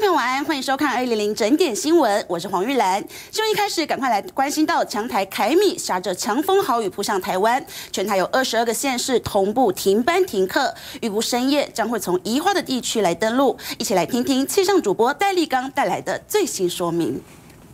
傍晚，欢迎收看《二零零整点新闻》，我是黄玉兰。新闻开始，赶快来关心到强台凯米，下着强风豪雨扑向台湾，全台有二十二个县市同步停班停课，预估深夜将会从宜化的地区来登陆。一起来听听气象主播戴立刚带来的最新说明。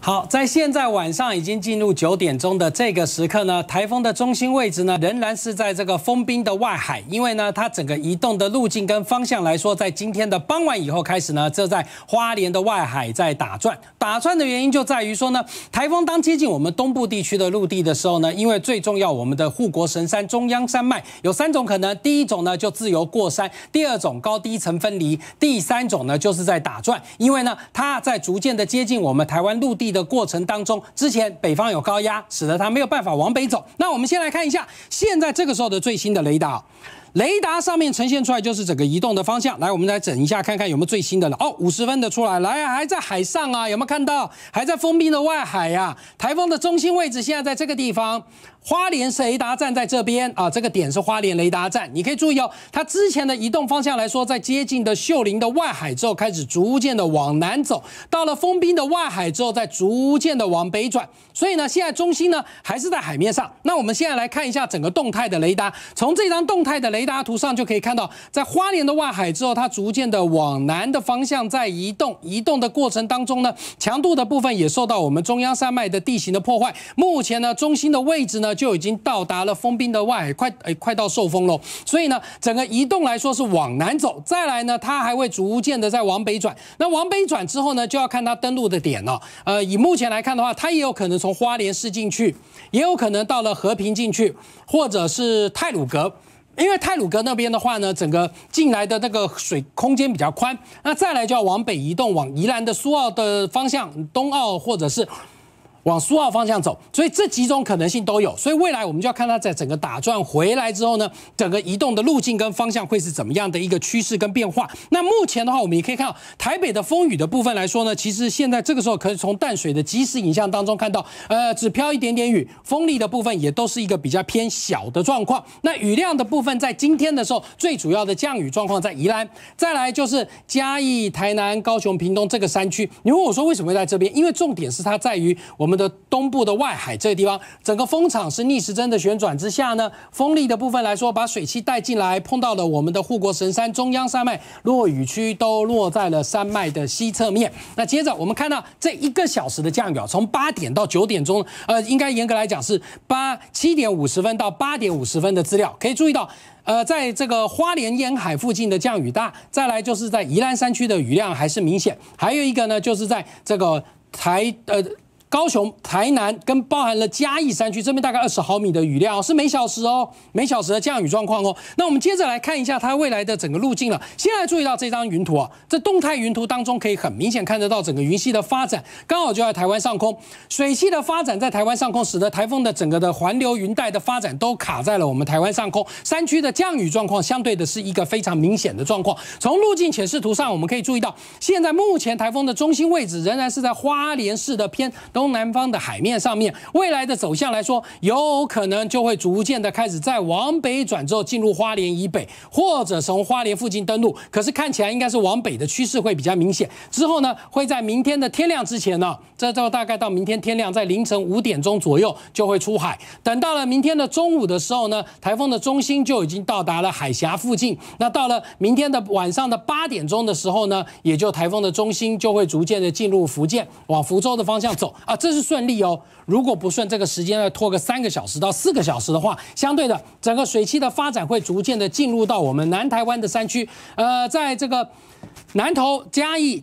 好，在现在晚上已经进入九点钟的这个时刻呢，台风的中心位置呢仍然是在这个封冰的外海，因为呢，它整个移动的路径跟方向来说，在今天的傍晚以后开始呢，就在花莲的外海在打转。打转的原因就在于说呢，台风当接近我们东部地区的陆地的时候呢，因为最重要，我们的护国神山中央山脉有三种可能：第一种呢就自由过山；第二种高低层分离；第三种呢就是在打转，因为呢，它在逐渐的接近我们台湾陆地。的过程当中，之前北方有高压，使得它没有办法往北走。那我们先来看一下现在这个时候的最新的雷达。雷达上面呈现出来就是整个移动的方向。来，我们来整一下，看看有没有最新的了。哦，五十分的出来，来，还在海上啊？有没有看到？还在封闭的外海呀？台风的中心位置现在在这个地方，花莲是雷达站在这边啊。这个点是花莲雷达站，你可以注意哦。它之前的移动方向来说，在接近的秀林的外海之后，开始逐渐的往南走，到了封冰的外海之后，再逐渐的往北转。所以呢，现在中心呢还是在海面上。那我们现在来看一下整个动态的雷达，从这张动态的雷。大家图上就可以看到，在花莲的外海之后，它逐渐的往南的方向在移动。移动的过程当中呢，强度的部分也受到我们中央山脉的地形的破坏。目前呢，中心的位置呢就已经到达了封冰的外海，快诶，快到受风喽。所以呢，整个移动来说是往南走。再来呢，它还会逐渐的在往北转。那往北转之后呢，就要看它登陆的点了。呃，以目前来看的话，它也有可能从花莲市进去，也有可能到了和平进去，或者是太鲁阁。因为泰鲁阁那边的话呢，整个进来的那个水空间比较宽，那再来就要往北移动，往宜兰的苏澳的方向、东澳或者是。往苏澳方向走，所以这几种可能性都有。所以未来我们就要看它在整个打转回来之后呢，整个移动的路径跟方向会是怎么样的一个趋势跟变化。那目前的话，我们也可以看到台北的风雨的部分来说呢，其实现在这个时候可以从淡水的即时影像当中看到，呃，只飘一点点雨，风力的部分也都是一个比较偏小的状况。那雨量的部分在今天的时候，最主要的降雨状况在宜兰，再来就是嘉义、台南、高雄、屏东这个山区。你问我说为什么会在这边？因为重点是它在于我们。的东部的外海这个地方，整个风场是逆时针的旋转之下呢，风力的部分来说，把水汽带进来，碰到了我们的护国神山中央山脉，落雨区都落在了山脉的西侧面。那接着我们看到这一个小时的降雨啊，从八点到九点钟，呃，应该严格来讲是八七点五十分到八点五十分的资料，可以注意到，呃，在这个花莲沿海附近的降雨大，再来就是在宜兰山区的雨量还是明显，还有一个呢，就是在这个台呃。高雄、台南跟包含了嘉义山区，这边大概二十毫米的雨量是每小时哦，每小时的降雨状况哦。那我们接着来看一下它未来的整个路径了。现在注意到这张云图啊，这动态云图当中可以很明显看得到整个云系的发展，刚好就在台湾上空。水系的发展在台湾上空，使得台风的整个的环流云带的发展都卡在了我们台湾上空。山区的降雨状况相对的是一个非常明显的状况。从路径显示图上，我们可以注意到，现在目前台风的中心位置仍然是在花莲市的偏。东南方的海面上面，未来的走向来说，有可能就会逐渐的开始在往北转，之后进入花莲以北，或者从花莲附近登陆。可是看起来应该是往北的趋势会比较明显。之后呢，会在明天的天亮之前呢，这到大概到明天天亮，在凌晨五点钟左右就会出海。等到了明天的中午的时候呢，台风的中心就已经到达了海峡附近。那到了明天的晚上的八点钟的时候呢，也就台风的中心就会逐渐的进入福建，往福州的方向走。啊，这是顺利哦。如果不顺，这个时间要拖个三个小时到四个小时的话，相对的，整个水汽的发展会逐渐的进入到我们南台湾的山区，呃，在这个南投嘉义。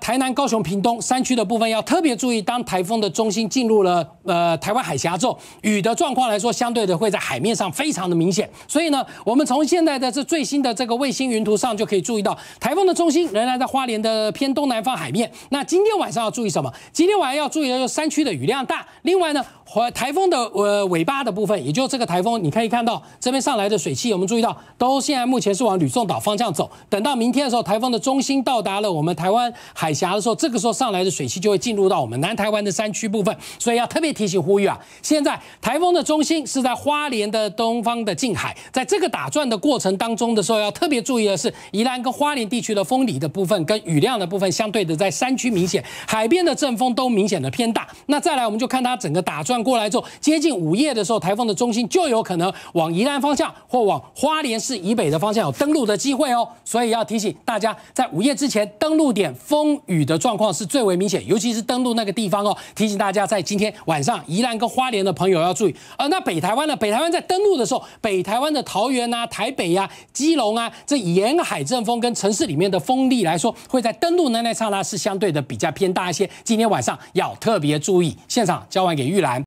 台南、高雄、屏东山区的部分要特别注意。当台风的中心进入了呃台湾海峡之后，雨的状况来说，相对的会在海面上非常的明显。所以呢，我们从现在的这最新的这个卫星云图上就可以注意到，台风的中心仍然在花莲的偏东南方海面。那今天晚上要注意什么？今天晚上要注意的就是山区的雨量大。另外呢，台风的呃尾巴的部分，也就是这个台风，你可以看到这边上来的水汽，我们注意到都现在目前是往吕宋岛方向走。等到明天的时候，台风的中心到达了我们台湾。海峡的时候，这个时候上来的水汽就会进入到我们南台湾的山区部分，所以要特别提醒呼吁啊！现在台风的中心是在花莲的东方的近海，在这个打转的过程当中的时候，要特别注意的是，宜兰跟花莲地区的风力的部分跟雨量的部分相对的在山区明显，海边的阵风都明显的偏大。那再来，我们就看它整个打转过来之后，接近午夜的时候，台风的中心就有可能往宜兰方向或往花莲市以北的方向有登陆的机会哦。所以要提醒大家，在午夜之前登陆点。风雨的状况是最为明显，尤其是登陆那个地方哦。提醒大家，在今天晚上，宜兰跟花莲的朋友要注意。呃，那北台湾呢？北台湾在登陆的时候，北台湾的桃园啊、台北呀、基隆啊，这沿海阵风跟城市里面的风力来说，会在登陆的那刹那是相对的比较偏大一些。今天晚上要特别注意。现场交完给玉兰。